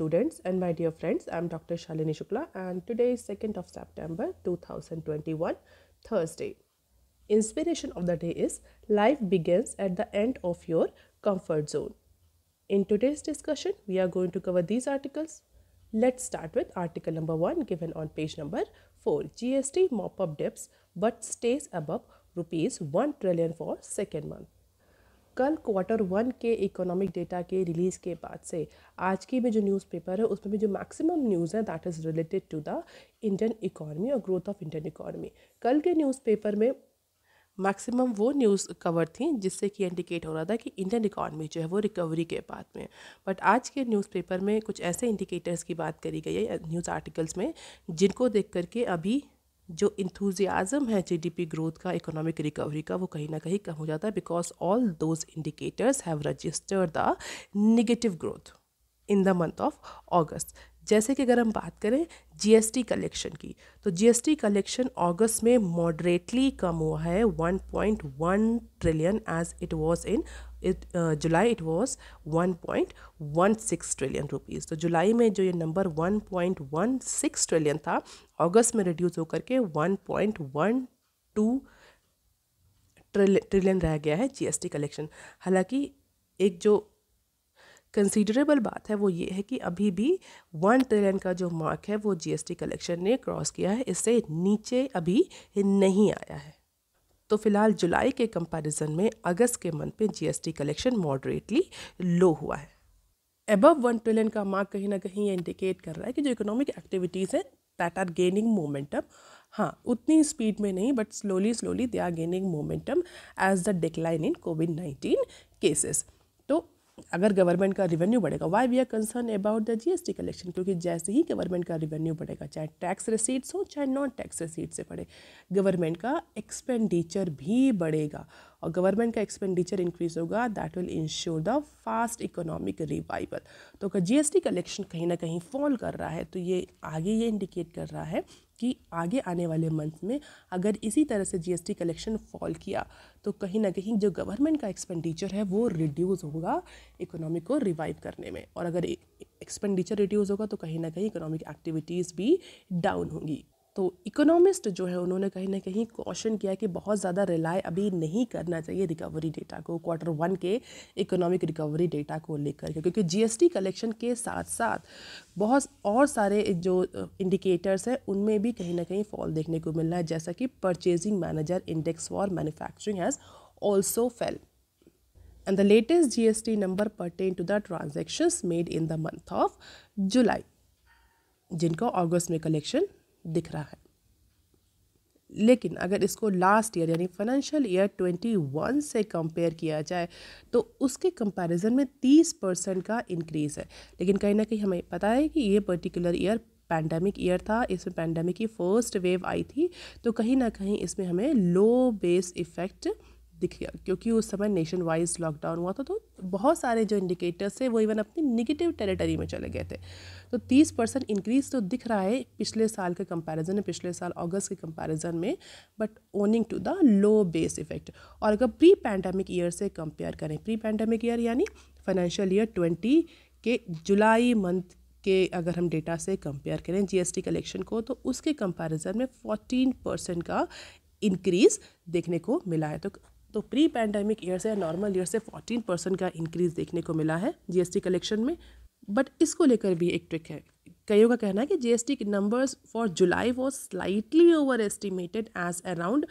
students and my dear friends, I'm Dr. Shalini Shukla and today is 2nd of September 2021, Thursday. Inspiration of the day is life begins at the end of your comfort zone. In today's discussion, we are going to cover these articles. Let's start with article number 1 given on page number 4. GST mop up dips but stays above rupees 1 trillion for second month. कल quarter one के economic data के release के बाद से आज की भी जो न्यूज़पेपर है उसमें भी जो मैक्सिमम न्यूज़ है that is related to the Indian economy और ग्रोथ ऑफ इंडियन इकोनॉमी कल के न्यूज़पेपर में मैक्सिमम वो न्यूज़ कवर थी जिससे कि इंडिकेट हो रहा था कि इंडियन इकॉनमी जो है वो रिकवरी के बाद में बट आज के न्यूज़पेपर में कुछ ऐसे इंडिकेटर्स की बात करी गई है न्यूज़ आर्टिकल्स में जिनको देख करके अभी जो इंथ्यूजियाज़म है जीडीपी ग्रोथ का इकोनॉमिक रिकवरी का वो कहीं ना कहीं कम हो जाता है because all those indicators have registered the negative growth in the month of August जैसे कि अगर हम बात करें जीएसटी कलेक्शन की तो जीएसटी कलेक्शन अगस्त में मॉडरेटली कम हुआ है 1.1 trillion as it was in it July it was 1.16 trillion rupees तो जुलाई में जो ये नंबर 1.16 ट्रिलियन था अगस्त में रिड्यूस होकर के 1.12 ट्रिलियन रह गया है जीएसटी कलेक्शन हालांकि एक जो कंसिडरेबल बात है वो ये है कि अभी भी वन ट्रिलियन का जो मार्क है वो जीएसटी कलेक्शन ने क्रॉस किया है इससे नीचे अभी नहीं आया है तो फिलहाल जुलाई के कंपैरिजन में अगस्त के मंथ में जीएसटी कलेक्शन मॉडरेटली लो हुआ है एबव वन ट्रिलियन का मार्क कहीं ना कहीं ये इंडिकेट कर रहा है कि जो इकोनॉमिक एक्टिविटीज़ हैं दैट आर गेनिंग मोमेंटम हाँ उतनी स्पीड में नहीं but slowly slowly they are gaining momentum as the decline in COVID nineteen cases तो अगर गवर्नमेंट का रेवेन्यू बढ़ेगा why we are concern about the GST collection क्योंकि जैसे ही गवर्नमेंट का रेवेन्यू बढ़ेगा चाहे टैक्स रिसीट्स हो चाहे नॉन टैक्स रिसीट से बढ़े गवर्नमेंट का एक्सपेंडिचर भी बढ़ेगा और गवर्नमेंट का एक्सपेंडिचर इंक्रीज होगा that will ensure the fast economic revival तो अगर जीएसटी कलेक्शन कहीं ना कहीं फॉल कर रहा है तो ये आगे ये इंडिकेट कर रहा है कि आगे आने वाले मंथ में अगर इसी तरह से जीएसटी कलेक्शन फॉल किया तो कहीं ना कहीं जो गवर्नमेंट का एक्सपेंडिचर है वो रिड्यूस होगा इकोनॉमी को रिवाइव करने में और अगर एक्सपेंडिचर e-, रिड्यूस होगा तो कहीं ना कहीं इकोनॉमिक एक्टिविटीज़ भी डाउन होंगी तो इकोनॉमिस्ट जो है उन्होंने कहीं ना कहीं क्वेश्चन किया कि बहुत ज़्यादा रिलाय अभी नहीं करना चाहिए रिकवरी डेटा को क्वार्टर वन के इकोनॉमिक रिकवरी डेटा को लेकर के क्योंकि जीएसटी कलेक्शन के साथ साथ बहुत और सारे जो इंडिकेटर्स हैं उनमें भी कहीं ना कहीं फॉल देखने को मिल रहा है जैसा कि purchasing manager index for manufacturing has also fell and the latest GST number pertain to the transactions made in the month of July जिनको अगस्त में कलेक्शन दिख रहा है लेकिन अगर इसको लास्ट ईयर यानी फाइनेंशियल ईयर ट्वेंटी वन से कंपेयर किया जाए तो उसके कंपैरिजन में तीस परसेंट का इंक्रीज़ है लेकिन कहीं ना कहीं हमें पता है कि ये पर्टिकुलर ईयर पैंडमिक ईयर था इसमें पैंडमिक की फर्स्ट वेव आई थी तो कहीं ना कहीं इसमें हमें लो बेस इफ़ेक्ट दिख गया क्योंकि उस समय नेशन वाइज लॉकडाउन हुआ था तो बहुत सारे जो इंडिकेटर्स थे वो इवन अपनी निगेटिव टेरिटरी में चले गए थे तो तीस परसेंट इंक्रीज़ तो दिख रहा है पिछले साल के कंपैरिजन में पिछले साल अगस्त के कंपैरिजन में but owing to the low base effect और अगर प्री पैंडमिक ईयर से कंपेयर करें प्री पैंडमिक ईयर यानी फाइनेंशियल ईयर ट्वेंटी के जुलाई मंथ के अगर हम डेटा से कंपेयर करें जीएसटी कलेक्शन को तो उसके कंपैरिजन में फोर्टीन परसेंट का इंक्रीज़ देखने को मिला है तो तो प्री पैंडेमिक ईयर से नॉर्मल ईयर से 14 परसेंट का इंक्रीज देखने को मिला है जीएसटी कलेक्शन में बट इसको लेकर भी एक ट्रिक है कईयों का कहना है कि जीएसटी के numbers for July was slightly overestimated as around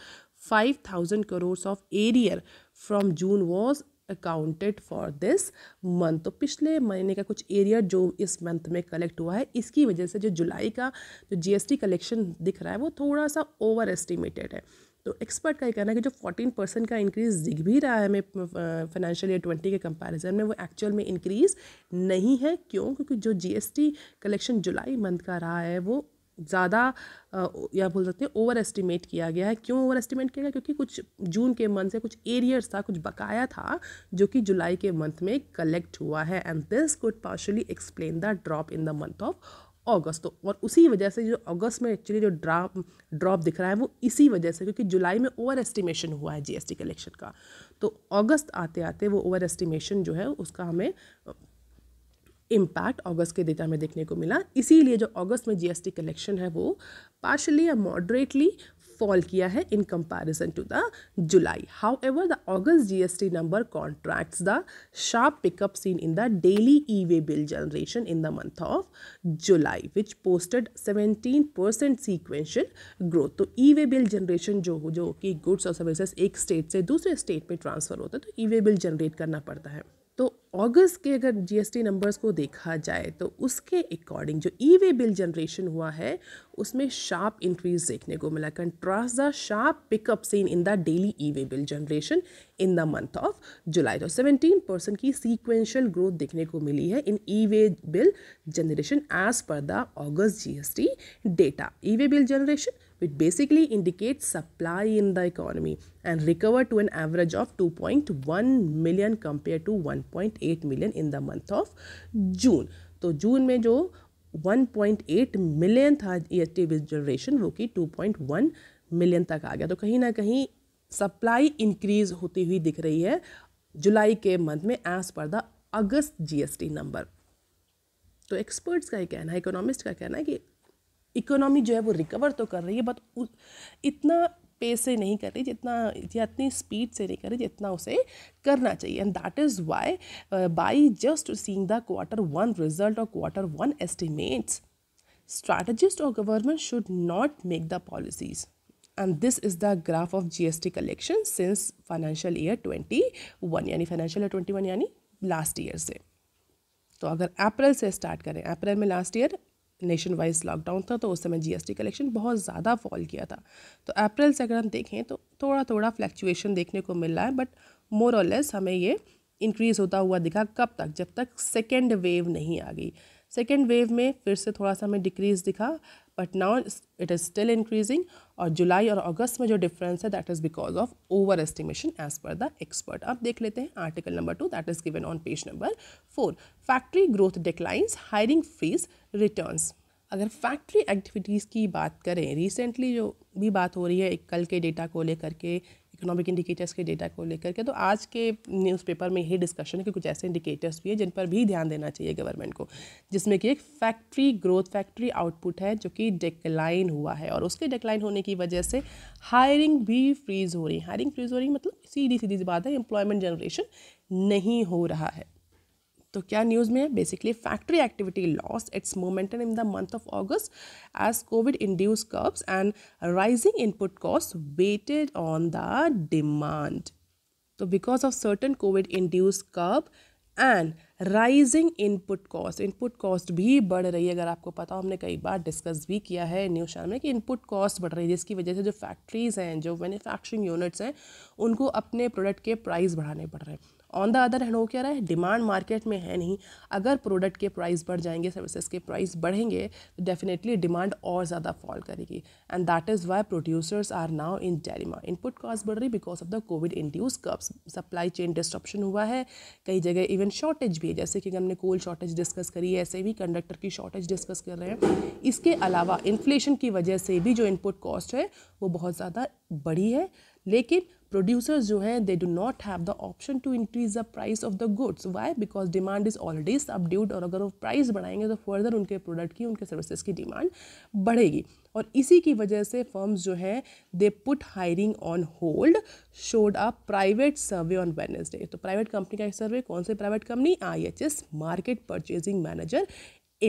five thousand crore of arrear from June was accounted for this month तो पिछले महीने का कुछ एरियर जो इस मंथ में कलेक्ट हुआ है इसकी वजह से जो जुलाई का जो जीएसटी कलेक्शन दिख रहा है वो थोड़ा सा ओवर एस्टिमेटेड है तो एक्सपर्ट का ये कहना है कि जो फोर्टीन परसेंट का इंक्रीज दिख भी रहा है हमें फाइनेंशियल ईयर ट्वेंटी के कंपैरिजन में वो एक्चुअल में इंक्रीज़ नहीं है क्यों क्योंकि जो जीएसटी कलेक्शन जुलाई मंथ का रहा है वो ज़्यादा या बोल सकते हैं ओवर एस्टिमेट किया गया है क्यों ओवर एस्टिमेट किया गया क्योंकि कुछ जून के मंथ से कुछ एरियर्स था कुछ बकाया था जो कि जुलाई के मंथ में कलेक्ट हुआ है and this could partially explain the drop in the month of अगस्त तो और उसी वजह से जो अगस्त में एक्चुअली जो ड्राप ड्रॉप दिख रहा है वो इसी वजह से क्योंकि जुलाई में ओवर एस्टिमेशन हुआ है जीएसटी कलेक्शन का तो अगस्त आते आते वो ओवर एस्टिमेशन जो है उसका हमें इम्पैक्ट अगस्त के डेटा में देखने को मिला इसीलिए जो अगस्त में जीएसटी कलेक्शन है वो पार्शली या मॉडरेटली फॉल किया है in comparison to the July however the August GST number contracts the sharp pickup seen in the daily e way bill generation in the month of July which posted 17 percent sequential growth तो e way bill generation जो हो जो कि goods और services एक state से दूसरे state में ट्रांसफर होता है तो ई वे बिल जनरेट करना पड़ता है अगस्त के अगर जीएसटी नंबर्स को देखा जाए तो उसके अकॉर्डिंग जो ई वे बिल जनरेशन हुआ है उसमें शार्प इंक्रीज देखने को मिला contrast the sharp pickup seen in the daily e way bill generation in the month of July तो 17 परसेंट की सीक्वेंशियल ग्रोथ देखने को मिली है in e way bill generation as per the August GST data e way bill generation which basically indicates supply in the economy and recover to an average of 2.1 million compared to 1.8 million in the month of June. तो June में जो 1.8 million था E S T generation वो कि 2.1 million तक आ गया तो कहीं ना कहीं सप्लाई इंक्रीज होती हुई दिख रही है जुलाई के मंथ में as per the August GST number तो एक्सपर्ट्स का ये कहना है इकोनॉमिस्ट का कहना है कि इकोनॉमी जो है वो रिकवर तो कर रही है बट इतना पेस से नहीं कर रही जितना या इतनी स्पीड से नहीं कर रही जितना उसे करना चाहिए and that is why by just seeing the quarter one result और क्वार्टर वन एस्टिमेट्स और government should not make the policies and this is the graph of G S T collection since financial year twenty one यानी financial year twenty one यानी last year से तो अगर अप्रैल से start करें अप्रैल में last year nation wise lockdown था तो उस समय जीएसटी कलेक्शन बहुत ज़्यादा फॉल किया था तो अप्रैल से अगर हम देखें तो थोड़ा थोड़ा फ्लैक्चुएशन देखने को मिल रहा है बट मोर और लेस हमें ये इंक्रीज़ होता हुआ दिखा कब तक जब तक सेकेंड वेव नहीं आ गई सेकेंड वेव में फिर से थोड़ा सा हमें डिक्रीज़ दिखा but now it is still increasing और जुलाई और अगस्त में जो डिफरेंस है that is because of over estimation as per the expert आप देख लेते हैं article number two that is given on page number four factory growth declines hiring freeze returns अगर फैक्ट्री एक्टिविटीज़ की बात करें रिसेंटली जो भी बात हो रही है एक कल के डेटा को लेकर के इकोनॉमिक इंडिकेटर्स के डेटा को लेकर के तो आज के न्यूज़पेपर में ये डिस्कशन है कि कुछ ऐसे इंडिकेटर्स भी है जिन पर भी ध्यान देना चाहिए गवर्नमेंट को जिसमें कि एक फैक्ट्री ग्रोथ फैक्ट्री आउटपुट है जो कि डिक्लाइन हुआ है और उसके डिक्लाइन होने की वजह से हायरिंग भी फ्रीज़ हो रही है हायरिंग फ्रीज़ हो रही मतलब सीधी सीधी सी बात है एम्प्लॉयमेंट जनरेशन नहीं हो रहा है तो क्या न्यूज़ में है basically factory activity loss its momentum in the month of August as COVID induce curbs and rising input cost weighted on the demand तो because of certain COVID induce curb and rising input cost input cost भी बढ़ रही है अगर आपको पता हो हमने कई बार डिस्कस भी किया है न्यूज़ चैनल में कि इनपुट कॉस्ट बढ़ रही है जिसकी वजह से जो फैक्ट्रीज़ हैं जो मैन्युफैक्चरिंग यूनिट्स हैं उनको अपने प्रोडक्ट के प्राइस बढ़ाने पड़ रहे हैं ऑन द अदर हैंड वो क्या रहा है डिमांड मार्केट में है नहीं अगर प्रोडक्ट के प्राइस बढ़ जाएंगे सर्विसेज के प्राइस बढ़ेंगे तो डेफिनेटली डिमांड और ज़्यादा फॉल करेगी and that is why producers are now in dilemma input cost बढ़ रही because of the COVID induce curbs supply chain disruption हुआ है कई जगह इवन शॉर्टेज भी है जैसे कि हमने कोल शॉर्टेज डिस्कस करी है ऐसे भी कंडक्टर की शॉर्टेज डिस्कस कर रहे हैं इसके अलावा इन्फ्लेशन की वजह से भी जो इनपुट कॉस्ट है वो बहुत ज़्यादा बढ़ी है लेकिन प्रोड्यूसर्स जो हैं they do not have the option to increase the price of the goods why because demand is already subdued और अगर वो प्राइस बढ़ाएंगे तो फर्दर उनके प्रोडक्ट की उनके सर्विसेज की डिमांड बढ़ेगी और इसी की वजह से फर्म्स जो हैं they put hiring on hold showed a private survey on Wednesday तो प्राइवेट कंपनी का एक सर्वे कौन से private company I H S market purchasing manager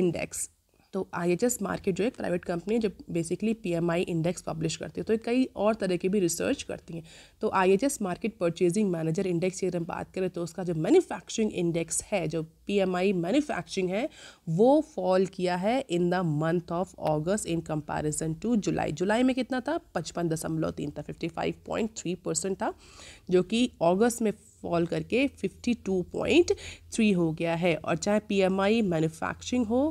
index तो आई एच एस मार्केट जो है प्राइवेट कंपनी है जो basically P M I index publish करती है तो कई और तरह की भी रिसर्च करती हैं तो I H S market purchasing manager index की अगर हम बात करें तो उसका जो मैन्युफैक्चरिंग इंडेक्स है जो पी एम आई मैन्युफैक्चरिंग है वो फॉल किया है in the month of August in comparison to जुलाई जुलाई में कितना था पचपन दशमलव तीन था fifty five point three percent था जो कि ऑगस्ट में फॉल करके फिफ्टी टू पॉइंट थ्री हो गया है और चाहे पी एम आई मैन्युफैक्चरिंग हो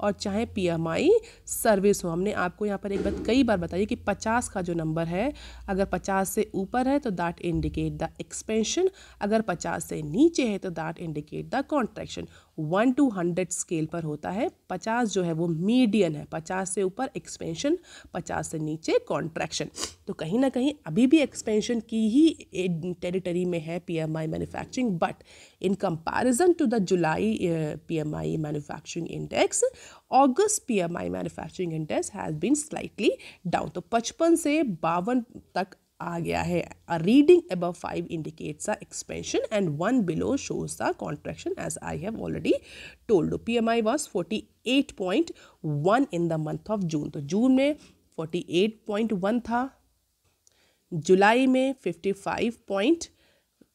और चाहे पीएमआई सर्विस हो हमने आपको यहाँ पर एक बात कई बार बताई कि 50 का जो नंबर है अगर 50 से ऊपर है तो दैट इंडिकेट द एक्सपेंशन अगर 50 से नीचे है तो that indicate the contraction one to hundred scale पर होता है पचास जो है वो मीडियन है पचास से ऊपर एक्सपेंशन पचास से नीचे कॉन्ट्रैक्शन तो कहीं ना कहीं अभी भी एक्सपेंशन की ही टेरिटरी में है PMI manufacturing but in comparison to the July uh, PMI manufacturing index, August PMI manufacturing index has been slightly down. So, 55 to 52 आ गया है a reading above 5 indicates a expansion and one below shows the contraction as I have already told PMI was 48.1 in the month of June. So June में 48.1 July जुलाई में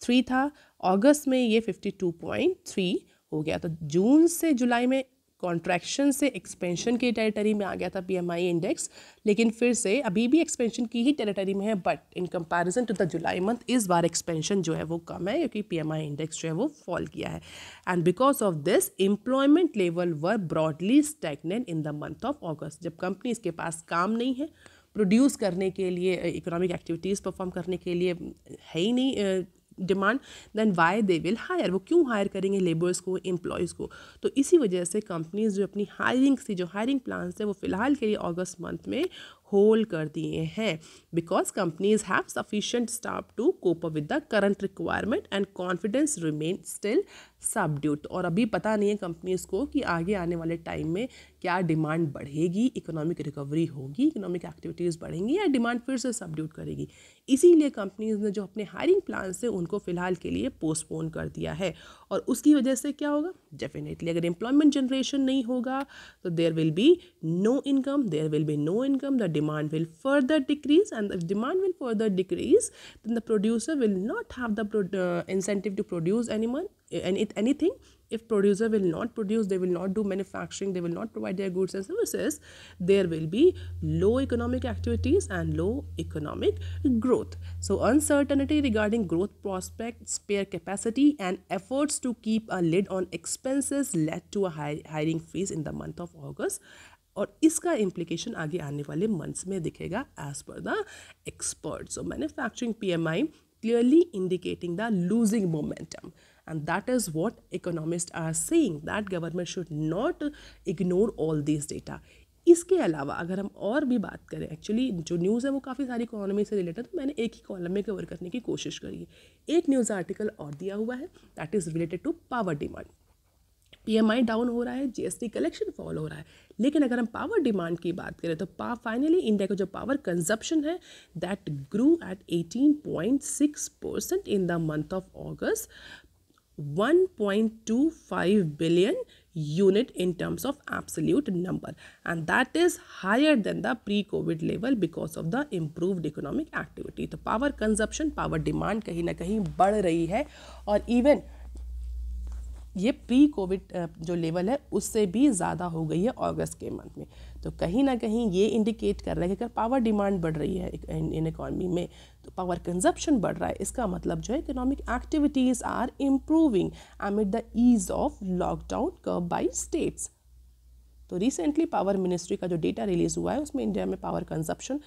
three था अगस्त में ये fifty two point three हो गया तो जून से जुलाई में कॉन्ट्रैक्शन से एक्सपेंशन की टेरिटरी में आ गया था पीएमआई इंडेक्स लेकिन फिर से अभी भी एक्सपेंशन की ही टेरिटरी में है but in comparison to the जुलाई मंथ इस बार एक्सपेंशन जो है वो कम है क्योंकि पीएमआई इंडेक्स जो है वो फॉल किया है and because of this employment level were broadly stagnant in the month of August जब कंपनीज के पास काम नहीं है प्रोड्यूस करने के लिए इकोनॉमिक एक्टिविटीज़ परफॉर्म करने के लिए है ही नहीं demand then why they will hire वो क्यों हायर करेंगे लेबर्स को एम्प्लॉयज़ को तो इसी वजह से कंपनीज़ जो अपनी हायरिंग से जो हायरिंग प्लान्स है वो फ़िलहाल के लिए अगस्त मंथ में होल कर दिए हैं because companies have sufficient staff to cope with the current requirement and confidence remain still subdued और अभी पता नहीं है कंपनीज को कि आगे आने वाले टाइम में क्या डिमांड बढ़ेगी इकोनॉमिक रिकवरी होगी इकोनॉमिक एक्टिविटीज़ बढ़ेंगी या डिमांड फिर से सबड्यूट करेगी इसीलिए कंपनीज ने जो अपने हायरिंग प्लान्स हैं उनको फ़िलहाल के लिए पोस्टपोन कर दिया है और उसकी वजह से क्या होगा डेफिनेटली अगर एम्प्लॉयमेंट जनरेशन नहीं होगा तो there will be no income there will be no income the demand will further decrease and the demand will further decrease the producer will not have the incentive to produce any produce anyone uh, if producer will not produce they will not do manufacturing they will not provide their goods and services there will be low economic activities and low economic growth so uncertainty regarding growth prospects spare capacity and efforts to keep a lid on expenses led to a high hiring freeze in the month of august और इसका implication आगे आने वाले months में दिखेगा as per the expert so manufacturing PMI clearly indicating the losing momentum and that is what economists are saying that government should not ignore all these data इसके अलावा अगर हम और भी बात करें एक्चुअली जो न्यूज़ है वो काफ़ी सारी इकोनॉमी से रिलेटेड तो मैंने एक ही कॉलम में कवर करने की कोशिश करी है एक न्यूज़ आर्टिकल और दिया हुआ है that is related to power demand PMI down हो रहा है जीएसटी कलेक्शन फॉल हो रहा है लेकिन अगर हम पावर डिमांड की बात करें तो पा फाइनली इंडिया का जो पावर कंजप्शन है that grew at six percent in the month of August 1.25 billion unit in terms of absolute number and that is higher than the pre-covid level because of the improved economic activity the power consumption power demand कहीं na कहीं badh rahi hai aur even ये pre COVID जो level है उससे भी ज़्यादा हो गई है अगस्त के मंथ में तो कहीं ना कहीं ये इंडिकेट कर रहा है कि अगर पावर डिमांड बढ़ रही है इन इकॉनमी में तो पावर कंजप्शन बढ़ रहा है इसका मतलब जो है economic activities are improving amid the ease of lockdown curve by states तो रिसेंटली पावर मिनिस्ट्री का जो डेटा रिलीज़ हुआ है उसमें इंडिया में पावर कंजप्शन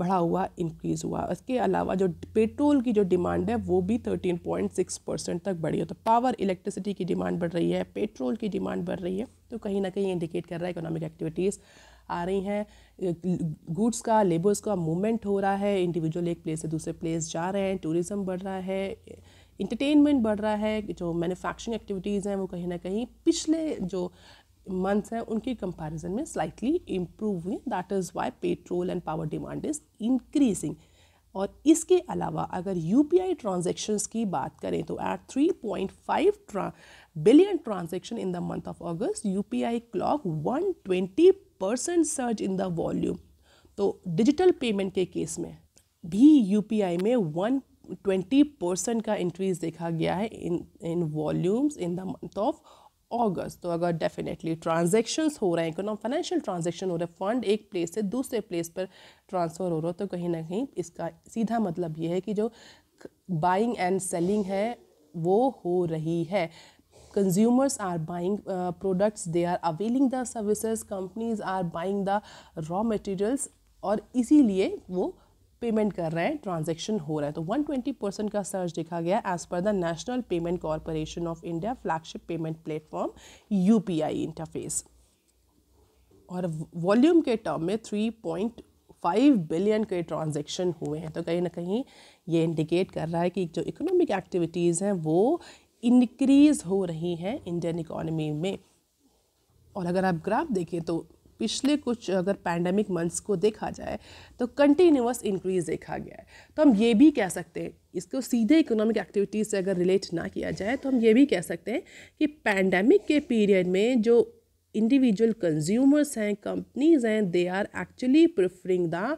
बढ़ा हुआ इंक्रीज़ हुआ इसके अलावा जो पेट्रोल की जो डिमांड है वो भी थर्टीन पॉइंट सिक्स परसेंट तक बढ़ी है तो पावर इलेक्ट्रिसिटी की डिमांड बढ़ रही है पेट्रोल की डिमांड बढ़ रही है तो कहीं ना कहीं इंडिकेट कर रहा है इकोनॉमिक एक्टिविटीज़ आ रही हैं गुड्स का लेबर्स का मूवमेंट हो रहा है इंडिविजुअल एक प्लेस से दूसरे प्लेस जा रहे हैं टूरिज़्म बढ़ रहा है इंटरटेनमेंट बढ़ रहा है जो मैन्युफैक्चरिंग एक्टिविटीज़ हैं वो कहीं ना कहीं पिछले जो मंथ्स हैं उनकी कंपैरिजन में स्लाइटली इम्प्रूव हुई that is why petrol and power demand is increasing और इसके अलावा अगर यू पी आई ट्रांजेक्शन्स की बात करें तो at three point five billion transaction in the month of August, UPI clocked 120% surge in the volume. तो डिजिटल पेमेंट के केस में भी यूपीआई में वन ट्वेंटी परसेंट का इंक्रीज़ देखा गया है in in volumes in the month of अगस्त तो अगर डेफिनेटली ट्रांजेक्शन्स हो रहे हैं क्यों ना फाइनेंशियल ट्रांजेक्शन हो रहे हैं फंड एक प्लेस से दूसरे प्लेस पर ट्रांसफ़र हो रहा है तो कहीं ना कहीं इसका सीधा मतलब ये है कि जो बाइंग एंड सेलिंग है वो हो रही है consumers are buying uh, products they are availing the services companies are buying the raw materials और इसीलिए वो पेमेंट कर रहे हैं ट्रांजैक्शन हो रहा है तो 120 परसेंट का सर्च देखा गया as per the National Payment Corporation of India flagship payment platform UPI interface और वॉल्यूम के टर्म में 3.5 बिलियन के ट्रांजैक्शन हुए हैं तो कहीं ना कहीं ये इंडिकेट कर रहा है कि जो इकोनॉमिक एक्टिविटीज़ हैं वो इनक्रीज़ हो रही हैं इंडियन इकोनॉमी में और अगर आप ग्राफ देखें तो पिछले कुछ अगर पैंडमिक मंथ्स को देखा जाए तो कंटिन्यूस इंक्रीज देखा गया है तो हम ये भी कह सकते हैं इसको सीधे इकोनॉमिक एक्टिविटीज़ से अगर रिलेट ना किया जाए तो हम ये भी कह सकते हैं कि पैंडमिक के पीरियड में जो इंडिविजुअल कंज्यूमर्स हैं कंपनीज हैं they are actually preferring the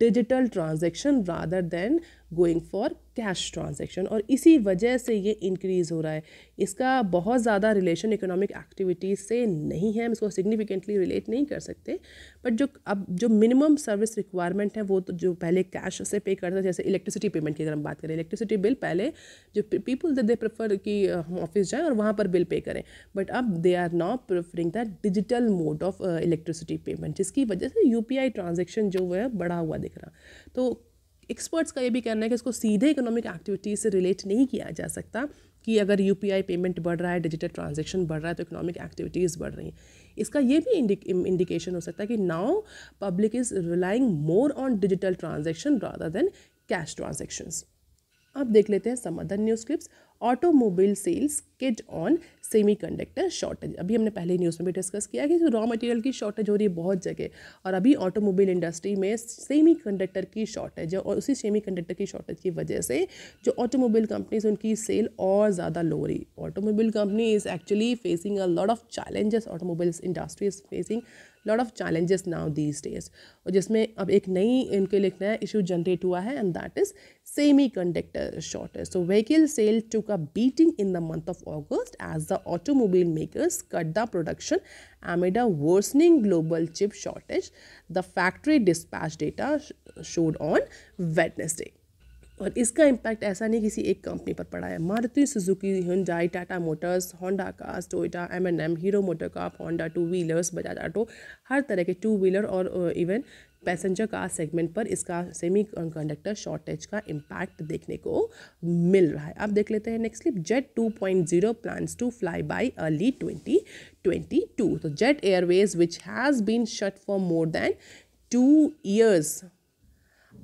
digital transaction rather than going for cash transaction और इसी वजह से ये इंक्रीज़ हो रहा है इसका बहुत ज़्यादा रिलेशन इकोनॉमिक एक्टिविटीज़ से नहीं है हम इसको सिग्निफिकेंटली रिलेट नहीं कर सकते बट जो अब जो मिनिमम सर्विस रिक्वायरमेंट है वो तो जो पहले कैश से पे करते थे जैसे इलेक्ट्रिसिटी पेमेंट की अगर हम बात करें इलेक्ट्रिसिटी बिल पहले जो पीपल दे प्रेफर कि हम ऑफिस जाएँ और वहाँ पर बिल पे करें बट अब they are not preferring the digital mode of electricity payment जिसकी वजह से यू पी ट्रांजेक्शन जो है बढ़ा हुआ दिख रहा तो एक्सपर्ट्स का ये भी कहना है कि इसको सीधे इकोनॉमिक एक्टिविटीज से रिलेट नहीं किया जा सकता कि अगर यू पेमेंट बढ़ रहा है डिजिटल ट्रांजेक्शन बढ़ रहा है तो इकोनॉमिक एक्टिविटीज़ बढ़ रही हैं इसका ये भी इंडिकेशन हो सकता है कि now public is relying more on digital transaction rather than cash transactions अब देख लेते हैं some other news clips automobile sales skid on semiconductor shortage अभी हमने पहले न्यूज़ में भी डिस्कस किया कि रॉ मटेरियल की शॉर्टेज हो रही है बहुत जगह और अभी ऑटोमोबाइल इंडस्ट्री में सेमी कंडक्टर की शॉर्टेज है और उसी सेमी कंडक्टर की शॉर्टेज की वजह से जो ऑटोमोबाइल कंपनीज उनकी सेल और ज़्यादा लो रही automobile company is actually facing a lot of challenges automobiles industry is facing lot of challenges now these days और जिसमें अब एक नई इनके लिए एक नया इशू जनरेट हुआ है and that is semiconductor shortage so vehicle sale took a beating in the month of August as the automobile makers cut the production amid a worsening global chip shortage, the factory dispatch data showed on Wednesday. और इसका impact ऐसा नहीं किसी एक company पर पड़ा है Maruti Suzuki Hyundai Tata Motors Honda Cars Toyota M and M Hero Motor Corp Honda two wheelers Bajaj Auto हर तरह के टू व्हीलर और इवन पैसेंजर कार सेगमेंट पर इसका सेमी कंडक्टर शॉर्टेज का इम्पैक्ट देखने को मिल रहा है अब देख लेते हैं next clip Jet two point zero plan to fly by early twenty twenty two तो Jet Airways which has been shut for more than two years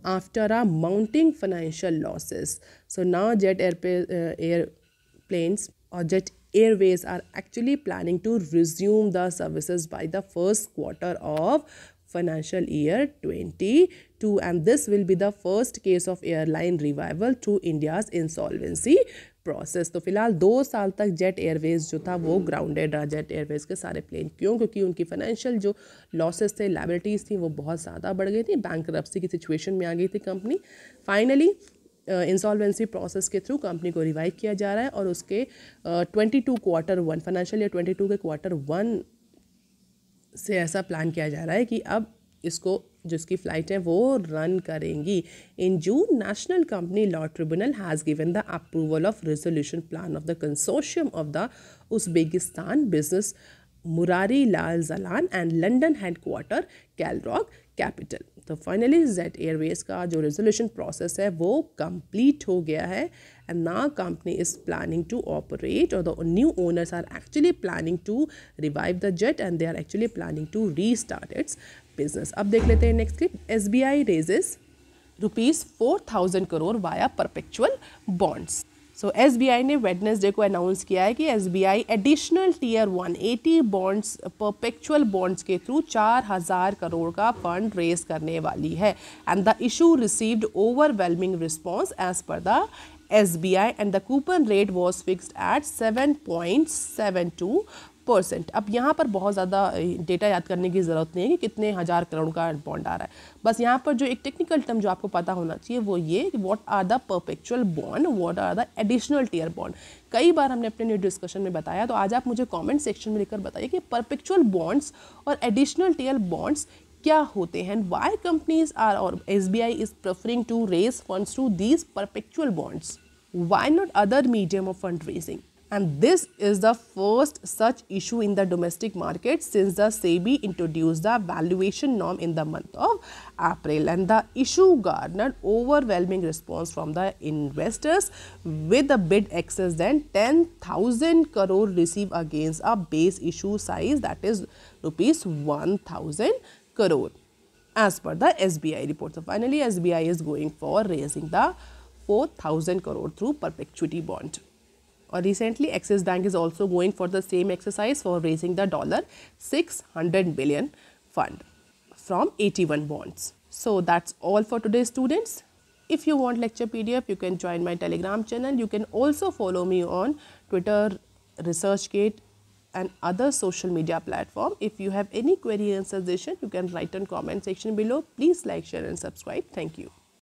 after our mounting financial losses. So now jet air, uh, airplanes or jet airways are actually planning to resume the services by the first quarter of financial year 22 and this will be the first case of airline revival through India's insolvency process तो फिलहाल दो साल तक jet Airways जो था वो grounded रहा jet Airways के सारे प्लेन क्यों क्योंकि उनकी फाइनेंशियल जो लॉसेस थे लाइबिलिटीज़ थी वो बहुत ज़्यादा बढ़ गई थी बैंक की सिचुएशन में आ गई थी कंपनी फाइनली इंसॉल्वेंसी प्रोसेस के थ्रू कंपनी को रिवाइव किया जा रहा है और उसके twenty two quarter one financial year twenty two के क्वार्टर वन से ऐसा प्लान किया जा रहा है कि अब इसको जिसकी फ़्लाइट है वो रन करेंगी in June National Company Law Tribunal has given the approval of resolution plan of the consortium of the Uzbekistan business Murari Lal Jalan and London quarter Kalrock Capital so finally Jet Airways का जो resolution process है वो complete हो गया है and ना company is planning to operate और the new owners are actually planning to revive the Jet and they are actually planning to restart its business अब देख लेते हैं next clip S B I raises rupees four thousand crore via perpetual bonds so S B I ने Wednesday को announce किया है कि S B I additional tier one AT bonds perpetual bonds के थ्रू चार हज़ार करोड़ का फंड रेज करने वाली है and the issue received overwhelming response as per the S B I and the coupon rate was fixed at seven point seven two percent अब यहाँ पर बहुत ज़्यादा डेटा याद करने की ज़रूरत नहीं है कि कितने हज़ार करोड़ का बॉन्ड आ रहा है बस यहाँ पर जो एक टेक्निकल टर्म जो आपको पता होना चाहिए वो ये what are the perpetual bond what are the additional tier bond कई बार हमने अपने न्यू डिस्कशन में बताया तो आज आप मुझे कॉमेंट सेक्शन में लेकर बताइए कि परपेक्चुअल बॉन्ड्स और एडिशनल टीयर बॉन्ड्स क्या होते हैं वाई कंपनीज आर और S B I is preferring to raise funds to these perpetual bonds why not other medium of fund raising and this is the first such issue in the domestic market since the SEBI introduced the valuation norm in the month of April and the issue garnered overwhelming response from the investors with a bid excess than 10,000 crore received against a base issue size that is rupees 1000 crore as per the SBI report. So finally SBI is going for raising the 4000 crore through perpetuity bond. Or uh, recently, Axis Bank is also going for the same exercise for raising the dollar 600 billion fund from 81 bonds. So that's all for today students. If you want lecture PDF, you can join my telegram channel. You can also follow me on Twitter, ResearchGate and other social media platform. If you have any query and suggestion, you can write on comment section below. Please like, share and subscribe. Thank you.